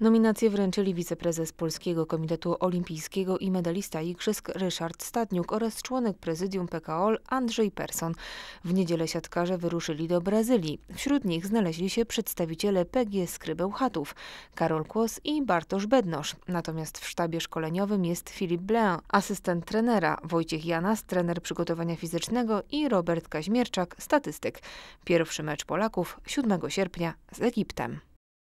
Nominacje wręczyli wiceprezes Polskiego Komitetu Olimpijskiego i medalista igrzysk Ryszard Stadniuk oraz członek prezydium PKOL Andrzej Persson. W niedzielę siatkarze wyruszyli do Brazylii. Wśród nich znaleźli się przedstawiciele PG Skrybeł Chatów, Karol Kłos i Bartosz Bednosz. Natomiast w sztabie szkoleniowym jest Filip Blein, asystent trenera, Wojciech Janas, trener przygotowania fizycznego i Robert Kaźmierczak, statystyk. Pierwszy mecz Polaków 7 sierpnia z Egiptem.